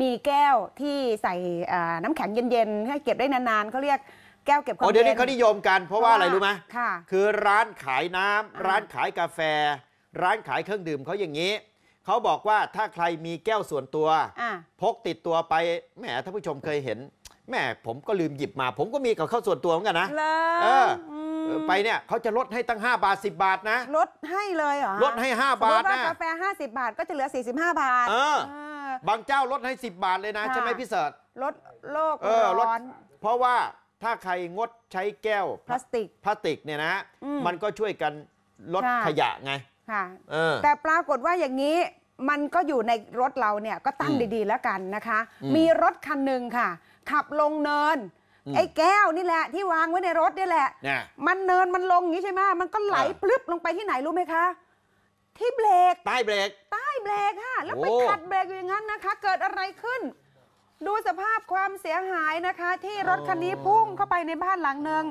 มีแก้วที่ใส่น้ำแข็งเย็นๆให้เก็บได้นานๆเขาเรียกแก้วเก็บความเย็นเดี๋ยวนี้เขานิยมกันเพราะว่าอะไรรู้ไหมค่ะ คือร้านขายน้ำ ร้านขายกาแฟ ร้านขายเครื่องดื่มเขาอย่างนี้เขาบอกว่าถ้าใครมีแก้วส่วนตัว พกติดตัวไปแหมท่านผู้ชมเคยเห็นแหมผมก็ลืมหยิบมาผมก็มีกับข้าวส่วนตัวเหมือนกันนะเออไปเนี่ยเขาจะลดให้ตั้ง5บาท10บาทนะลดให้เลยเหรอลดให้ 5 บาทนะกาแฟ50 บาทก็จะเหลือ 45 บาท เออบางเจ้าลดให้10 บาทเลยนะ ใช่ไหมพี่เสิร์ตลดโลกร้อนเพราะว่าถ้าใครงดใช้แก้ว พลาสติกพลาสติกเนี่ยนะมมันก็ช่วยกันลดขยะไงค่ะแต่ปรากฏว่าอย่างนี้มันก็อยู่ในรถเราเนี่ยก็ตั้งดีๆ แล้วกันนะคะมมีรถคันหนึ่งค่ะ ขับลงเนินอไอ้แก้วนี่แหละที่วางไว้ในรถนี่แหละ มันเนินมันลงอย่างนี้ใช่ไหมมันก็ไหลพลึบลงไปที่ไหนรู้ไหมคะที่เบรกใต้เบรกเบรกค่ะแล้วไปขัดเบรกอยู่อย่างนั้นนะคะเกิดอะไรขึ้น ดูสภาพความเสียหายนะคะที่รถคันนี้พุ่งเข้าไปในบ้านหลังหนึ่ง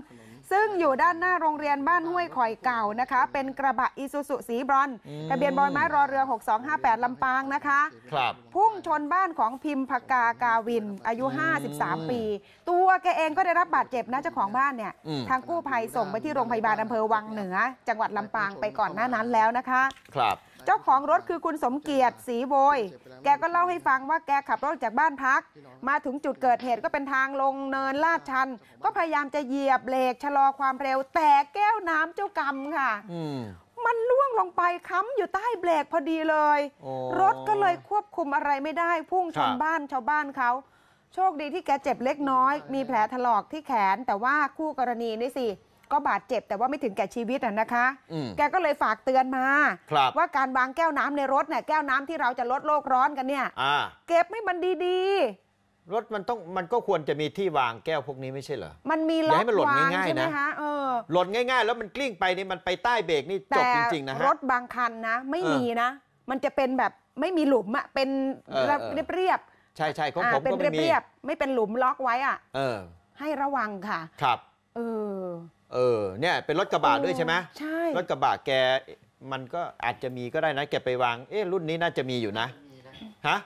ซึ่งอยู่ด้านหน้าโรงเรียนบ้านห้วยข่อยเก่านะคะ เป็นกระบะอีซูซุสีบรอนทะเบียนบอยไม้รอเรือ 6258 ลำปางนะคะครับพุ่งชนบ้านของพิมพกากาวิน อายุ 53 ปี ตัวแกเองก็ได้รับบาดเจ็บนะเจ้าของบ้านเนี่ยทางกู้ภัยส่งไปที่โรงพยาบาลอำเภอวังเหนือจังหวัดลำปางไปก่อนหน้านั้นแล้วนะคะครับของรถคือคุณสมเกียรติสีโวยแกก็เล่าให้ฟังว่าแกขับรถจากบ้านพัก มาถึงจุดเกิดเหตุก็เป็นทางลงเนินลาดชัน ก็พยายามจะเหยียบเบรกชะลอความเร็ว แต่แก้วน้ำเจ้ากรรมค่ะมันล่วงลงไปค้ำอยู่ใต้เบรกพอดีเลย รถก็เลยควบคุมอะไรไม่ได้พุ่งชนบ้านชาวบ้านเขา โชคดีที่แกเจ็บเล็กน้อย มีแผลถลอกที่แขน แต่ว่าคู่กรณีนี่สิก็บาดเจ็บแต่ว่าไม่ถึงแก่ชีวิตนะคะ แกก็เลยฝากเตือนมา ว่าการวางแก้วน้ำในรถเนี่ยแก้วน้ำที่เราจะลดโลกร้อนกันเนี่ยเก็บให้มันดีๆ รถมันต้องมันก็ควรจะมีที่วางแก้วพวกนี้ไม่ใช่เหรอมันมีล็อกให้มันหล่นง่ายๆนะเออ หล่นง่ายๆ แล้วมันกลิ้งไปนี่มันไปใต้เบรกนี่จบจริงๆนะรถบางคันนะ ไม่มีนะ มันจะเป็นแบบไม่มีหลุมอะเป็นเรียบๆใช่ใช่ของผมก็ไม่มีเป็นเรียบไม่เป็นหลุมล็อกไว้อะให้ระวังค่ะ ครับเออเนี่ยเป็นรถกระบะด้วยใช่ไหมใช่รถกระบะแกมันก็อาจจะมีก็ได้นะ แกไปวาง เอ๊ะรุ่นนี้น่าจะมีอยู่นะฮะ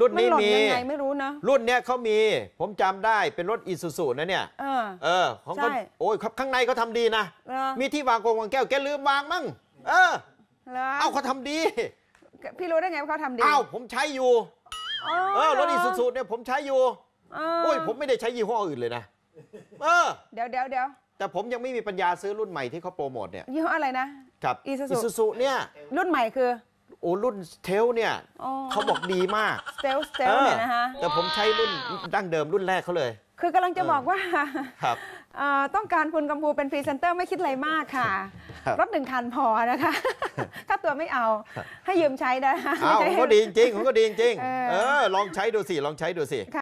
รุ่นนี้มีไม่รู้นะ รุ่นเนี้ยเขามีผมจำได้เป็นรถอีซูซูนะเนี่ยเออเออของเขาโอ้ยครับข้างในเขาทำดีนะมีที่วางกงวางแก้วแกลืมวางมั้งเออเอเอาเขาทำดี พี่รู้ได้ไง ว่าเขาทำดีเอ้าผมใช้อยู่ เออรถอีสุสูเนี่ยผมใช้อยู่โอ้โอ้ยผมไม่ได้ใช้ยี่ห้ออื่นเลยนะเออเดี๋ยวเดี๋ยวเดี๋ยวแต่ผมยังไม่มีปัญญาซื้อรุ่นใหม่ที่เขาโปรโมทเนี่ย ยี่ห้ออะไรนะ ครับ อีซูซูเนี่ย รุ่นใหม่คือ โอ้ รุ่นเทลเนี่ย เขาบอกดีมากเทลเทลเนี่ยนะคะแต่ผมใช้รุ่นดั้งเดิมรุ่นแรกเขาเลย คือกำลังจะบอกว่า ครับต้องการคุณกำพูเป็นพรีเซนเตอร์ไม่คิดอะไรมากค่ะ รถหนึ่งคันพอนะคะ ถ้าตัวไม่เอาให้ยืมใช้ได้เอาก็ดีจริงผมก็ดีจริงเออลองใช้ดูสิ ลองใช้ดูสิ